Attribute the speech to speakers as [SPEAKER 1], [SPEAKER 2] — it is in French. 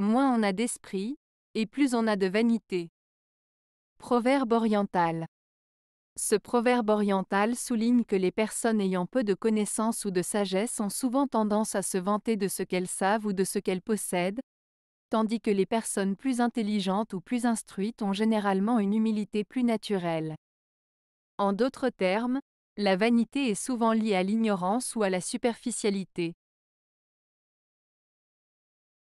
[SPEAKER 1] Moins on a d'esprit, et plus on a de vanité. Proverbe oriental. Ce proverbe oriental souligne que les personnes ayant peu de connaissances ou de sagesse ont souvent tendance à se vanter de ce qu'elles savent ou de ce qu'elles possèdent, tandis que les personnes plus intelligentes ou plus instruites ont généralement une humilité plus naturelle. En d'autres termes, la vanité est souvent liée à l'ignorance ou à la superficialité.